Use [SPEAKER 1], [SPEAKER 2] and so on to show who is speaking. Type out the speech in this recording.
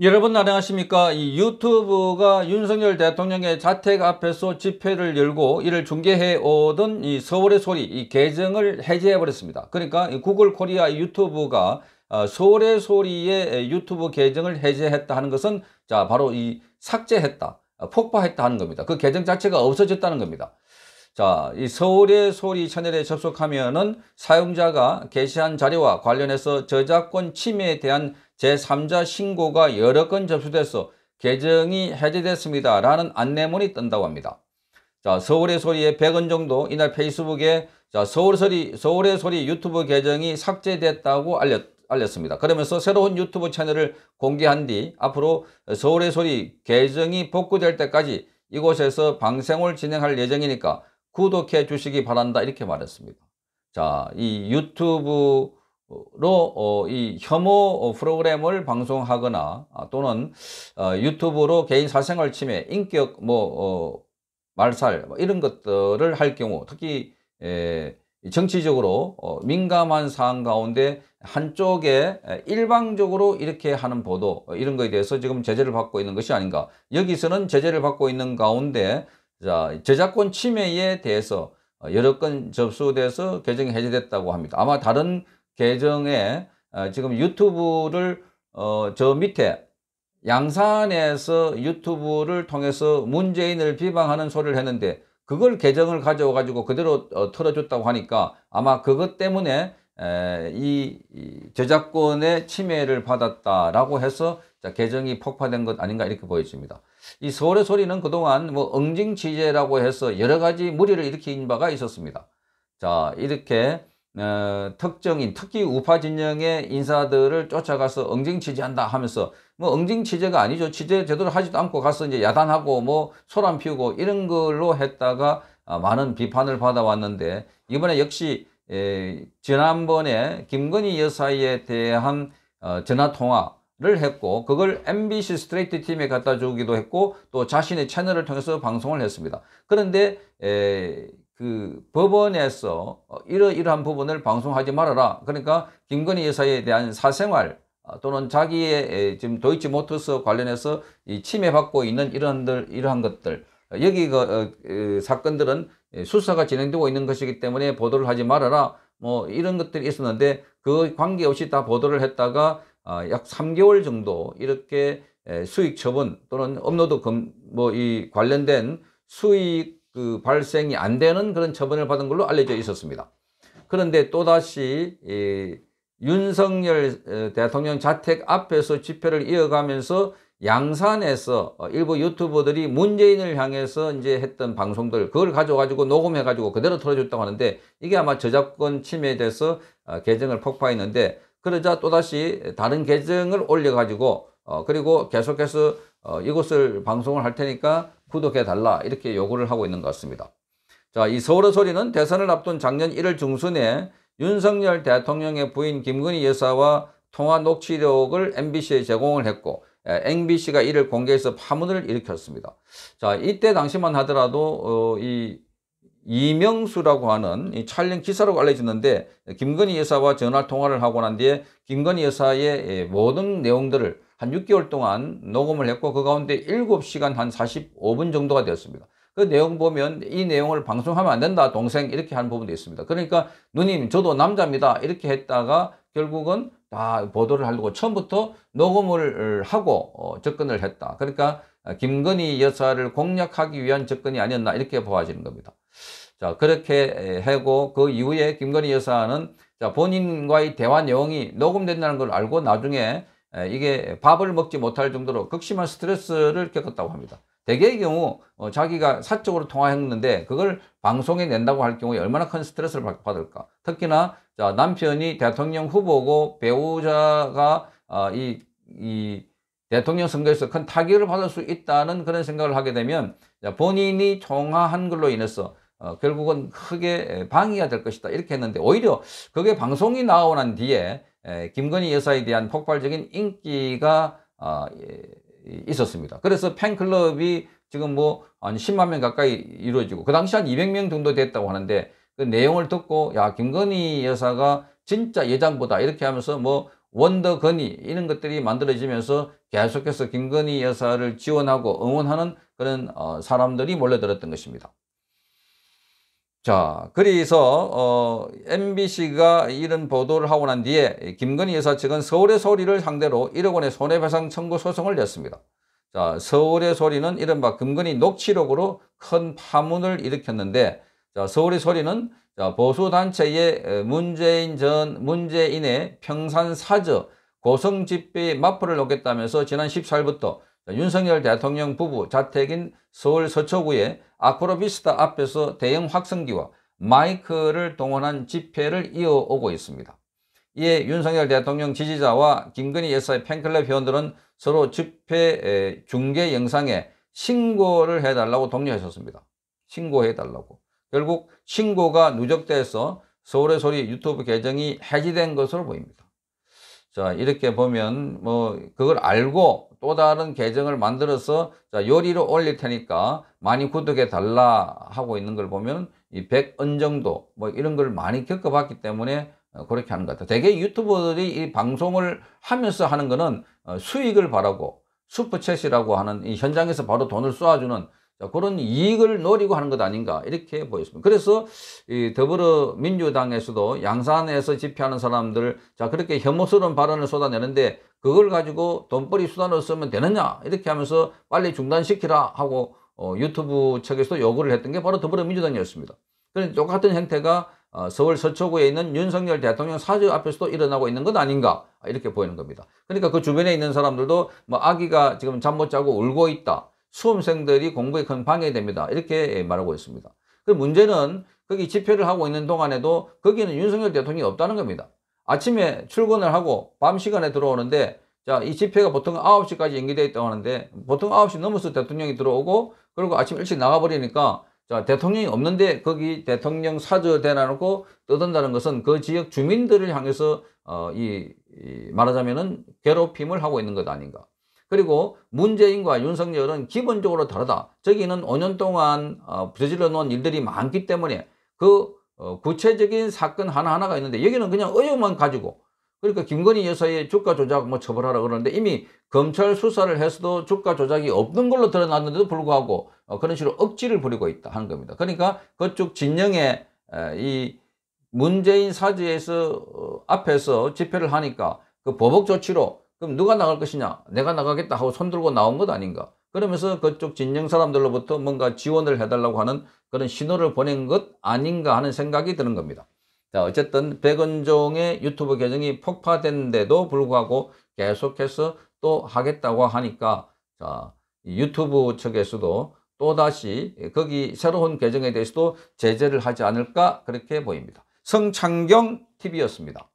[SPEAKER 1] 여러분 안녕하십니까 이 유튜브가 윤석열 대통령의 자택 앞에서 집회를 열고 이를 중계해 오던 이 서울의 소리 이 계정을 해제해 버렸습니다 그러니까 구글 코리아 유튜브가 어, 서울의 소리의 유튜브 계정을 해제했다 하는 것은 자 바로 이 삭제했다 어, 폭파했다 하는 겁니다 그 계정 자체가 없어졌다는 겁니다 자, 이 서울의 소리 채널에 접속하면은 사용자가 게시한 자료와 관련해서 저작권 침해에 대한 제3자 신고가 여러 건 접수돼서 계정이 해제됐습니다. 라는 안내문이 뜬다고 합니다. 자, 서울의 소리의 100원 정도 이날 페이스북에 자, 서울 소리, 서울의 소리 유튜브 계정이 삭제됐다고 알렸, 알렸습니다. 그러면서 새로운 유튜브 채널을 공개한 뒤 앞으로 서울의 소리 계정이 복구될 때까지 이곳에서 방생을 진행할 예정이니까 구독해 주시기 바란다 이렇게 말했습니다. 자, 이 유튜브로 어, 이 혐오 프로그램을 방송하거나 아, 또는 어, 유튜브로 개인 사생활 침해, 인격 뭐 어, 말살 뭐 이런 것들을 할 경우 특히 에, 정치적으로 어, 민감한 사안 가운데 한쪽에 일방적으로 이렇게 하는 보도 어, 이런 것에 대해서 지금 제재를 받고 있는 것이 아닌가 여기서는 제재를 받고 있는 가운데 자, 저작권 침해에 대해서 어, 여러 건 접수돼서 개정이 해제됐다고 합니다. 아마 다른 계정에 어, 지금 유튜브를 어, 저 밑에 양산에서 유튜브를 통해서 문재인을 비방하는 소리를 했는데 그걸 계정을 가져와 가지고 그대로 어, 틀어줬다고 하니까 아마 그것 때문에 에, 이, 이 저작권의 침해를 받았다라고 해서 자, 개정이 폭파된 것 아닌가 이렇게 보여집니다. 이 서울의 소리는 그동안 뭐 응징 취재라고 해서 여러 가지 무리를 일으킨 바가 있었습니다. 자, 이렇게 어, 특정인, 특히 우파 진영의 인사들을 쫓아가서 응징 취재한다 하면서 뭐 응징 취재가 아니죠. 취재 제대로 하지도 않고 가서 이제 야단하고 뭐 소란 피우고 이런 걸로 했다가 아, 많은 비판을 받아왔는데 이번에 역시 에, 지난번에 김건희 여사에 대한 어, 전화 통화 를 했고 그걸 MBC 스트레이트 팀에 갖다 주기도 했고 또 자신의 채널을 통해서 방송을 했습니다. 그런데 에, 그 법원에서 이러이러한 부분을 방송하지 말아라. 그러니까 김건희 여사에 대한 사생활 어, 또는 자기의 에, 지금 도이치 모터스 관련해서 이 침해받고 있는 이런들 이러한 것들 여기 어, 그 사건들은 수사가 진행되고 있는 것이기 때문에 보도를 하지 말아라. 뭐 이런 것들이 있었는데 그 관계없이 다 보도를 했다가 어, 약 3개월 정도 이렇게 수익 처분 또는 업로드 검, 뭐이 관련된 수익 그 발생이 안 되는 그런 처분을 받은 걸로 알려져 있었습니다. 그런데 또다시 이 윤석열 대통령 자택 앞에서 집회를 이어가면서 양산에서 어, 일부 유튜버들이 문재인을 향해서 이제 했던 방송들 그걸 가져가지고 녹음해가지고 그대로 틀어줬다고 하는데 이게 아마 저작권 침해돼서 계정을 어, 폭파했는데 그러자 또다시 다른 계정을 올려가지고 어, 그리고 계속해서 어, 이곳을 방송을 할 테니까 구독해달라 이렇게 요구를 하고 있는 것 같습니다. 자, 이 서울의 소리는 대선을 앞둔 작년 1월 중순에 윤석열 대통령의 부인 김건희 여사와 통화 녹취록을 MBC에 제공을 했고 MBC가 이를 공개해서 파문을 일으켰습니다. 자, 이때 당시만 하더라도 어, 이 이명수라고 하는 이 찰린 기사라고 알려졌는데 김건희 여사와 전화 통화를 하고 난 뒤에 김건희 여사의 예, 모든 내용들을 한 6개월 동안 녹음을 했고 그 가운데 7시간 한 45분 정도가 되었습니다. 그 내용 보면 이 내용을 방송하면 안 된다 동생 이렇게 하는 부분도 있습니다. 그러니까 누님 저도 남자입니다 이렇게 했다가 결국은 다 보도를 하려고 처음부터 녹음을 하고 어, 접근을 했다. 그러니까 아, 김건희 여사를 공략하기 위한 접근이 아니었나 이렇게 보아지는 겁니다. 자 그렇게 하고 그 이후에 김건희 여사는 자 본인과의 대화 내용이 녹음된다는 걸 알고 나중에 이게 밥을 먹지 못할 정도로 극심한 스트레스를 겪었다고 합니다. 대개의 경우 어, 자기가 사적으로 통화했는데 그걸 방송에 낸다고 할 경우에 얼마나 큰 스트레스를 받을까 특히나 자, 남편이 대통령 후보고 배우자가 어, 이, 이 대통령 선거에서 큰 타격을 받을 수 있다는 그런 생각을 하게 되면 본인이 통화한 걸로 인해서 어, 결국은 크게 방해가 될 것이다 이렇게 했는데 오히려 그게 방송이 나오고 난 뒤에 에, 김건희 여사에 대한 폭발적인 인기가 어, 예, 있었습니다. 그래서 팬클럽이 지금 뭐한 10만 명 가까이 이루어지고 그 당시 한 200명 정도 됐다고 하는데 그 내용을 듣고 야 김건희 여사가 진짜 예장보다 이렇게 하면서 뭐 원더건이 이런 것들이 만들어지면서 계속해서 김건희 여사를 지원하고 응원하는 그런 어, 사람들이 몰려들었던 것입니다. 자, 그래서 어, MBC가 이런 보도를 하고 난 뒤에 김건희 여사 측은 서울의 소리를 상대로 1억 원의 손해배상 청구 소송을 냈습니다. 자, 서울의 소리는 이른바 금건희 녹취록으로 큰 파문을 일으켰는데 자, 서울의 소리는 자, 보수단체의 어, 문재인 전 문재인의 평산사저 고성집비 마포를 놓겠다면서 지난 14일부터 윤석열 대통령 부부 자택인 서울 서초구의 아크로비스타 앞에서 대형 확성기와 마이크를 동원한 집회를 이어오고 있습니다. 이에 윤석열 대통령 지지자와 김건희 여사의 팬클럽 회원들은 서로 집회 중계 영상에 신고를 해달라고 독려하셨습니다 신고해달라고. 결국 신고가 누적돼서 서울의 소리 유튜브 계정이 해지된 것으로 보입니다. 자, 이렇게 보면 뭐 그걸 알고 또 다른 계정을 만들어서 자, 요리로 올릴 테니까 많이 구독해 달라 하고 있는 걸 보면 이0언정도뭐 이런 걸 많이 겪어봤기 때문에 어, 그렇게 하는 것 같아요. 대개 유튜버들이 이 방송을 하면서 하는 거는 어, 수익을 바라고 슈퍼챗이라고 하는 이 현장에서 바로 돈을 쏴주는 자, 그런 이익을 노리고 하는 것 아닌가 이렇게 보였습니다. 그래서 이 더불어민주당에서도 양산에서 집회하는 사람들 자 그렇게 혐오스러운 발언을 쏟아내는데 그걸 가지고 돈벌이 수단으로 쓰면 되느냐 이렇게 하면서 빨리 중단시키라 하고 어, 유튜브 측에서도 요구를 했던 게 바로 더불어민주당이었습니다. 그런 똑같은 형태가 어, 서울 서초구에 있는 윤석열 대통령 사주 앞에서도 일어나고 있는 것 아닌가 이렇게 보이는 겁니다. 그러니까 그 주변에 있는 사람들도 뭐 아기가 지금 잠 못 자고 울고 있다. 수험생들이 공부에 큰 방해됩니다. 가 이렇게 말하고 있습니다. 그 문제는 거기 집회를 하고 있는 동안에도 거기는 윤석열 대통령이 없다는 겁니다. 아침에 출근을 하고 밤 시간에 들어오는데 자, 이 집회가 보통 9시까지 연기되어 있다고 하는데 보통 9시 넘어서 대통령이 들어오고 그리고 아침 일찍 나가버리니까 자, 대통령이 없는데 거기 대통령 사저 대놔놓고 떠든다는 것은 그 지역 주민들을 향해서 어, 이, 이 말하자면은 괴롭힘을 하고 있는 것 아닌가. 그리고 문재인과 윤석열은 기본적으로 다르다. 저기는 5년 동안 어, 저질러 놓은 일들이 많기 때문에 그 어, 구체적인 사건 하나하나가 있는데 여기는 그냥 의혹만 가지고 그러니까 김건희 여사의 주가 조작 뭐 처벌하라 그러는데 이미 검찰 수사를 해서도 주가 조작이 없는 걸로 드러났는데도 불구하고 어, 그런 식으로 억지를 부리고 있다 하는 겁니다. 그러니까 그쪽 진영의 이 문재인 사지에서 어, 앞에서 집회를 하니까 그 보복 조치로 그럼 누가 나갈 것이냐? 내가 나가겠다 하고 손들고 나온 것 아닌가? 그러면서 그쪽 진영 사람들로부터 뭔가 지원을 해달라고 하는 그런 신호를 보낸 것 아닌가 하는 생각이 드는 겁니다. 자, 어쨌든 백은종의 유튜브 계정이 폭파됐는데도 불구하고 계속해서 또 하겠다고 하니까 자, 유튜브 측에서도 또다시 거기 새로운 계정에 대해서도 제재를 하지 않을까 그렇게 보입니다. 성창경 TV였습니다.